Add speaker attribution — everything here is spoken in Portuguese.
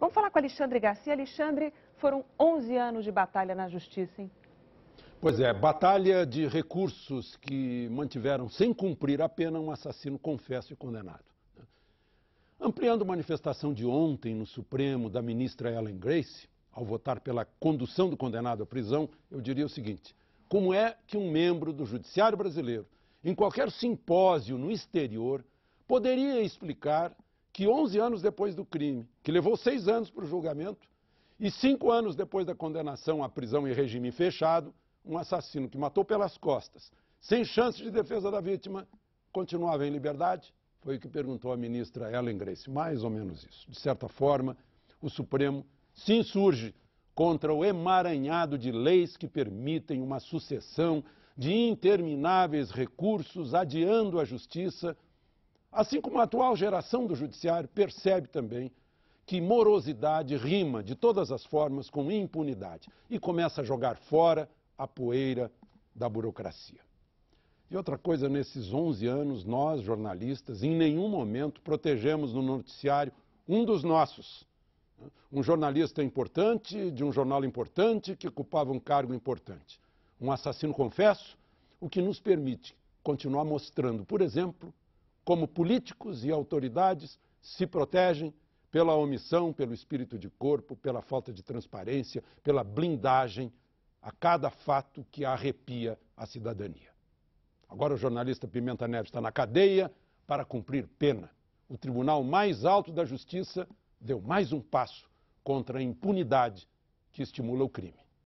Speaker 1: Vamos falar com Alexandre Garcia. Alexandre, foram 11 anos de batalha na justiça, hein? Pois é, batalha de recursos que mantiveram sem cumprir a pena um assassino confesso e condenado. Ampliando a manifestação de ontem no Supremo da ministra Ellen Grace, ao votar pela condução do condenado à prisão, eu diria o seguinte: como é que um membro do Judiciário Brasileiro, em qualquer simpósio no exterior, poderia explicar que 11 anos depois do crime, que levou seis anos para o julgamento, e cinco anos depois da condenação à prisão em regime fechado, um assassino que matou pelas costas, sem chance de defesa da vítima, continuava em liberdade? Foi o que perguntou a ministra Ellen Grace. Mais ou menos isso. De certa forma, o Supremo se insurge contra o emaranhado de leis que permitem uma sucessão de intermináveis recursos, adiando a justiça Assim como a atual geração do judiciário percebe também que morosidade rima de todas as formas com impunidade e começa a jogar fora a poeira da burocracia. E outra coisa, nesses 11 anos, nós, jornalistas, em nenhum momento protegemos no noticiário um dos nossos. Um jornalista importante, de um jornal importante, que ocupava um cargo importante. Um assassino confesso, o que nos permite continuar mostrando, por exemplo, como políticos e autoridades, se protegem pela omissão, pelo espírito de corpo, pela falta de transparência, pela blindagem a cada fato que arrepia a cidadania. Agora o jornalista Pimenta Neves está na cadeia para cumprir pena. O tribunal mais alto da justiça deu mais um passo contra a impunidade que estimula o crime.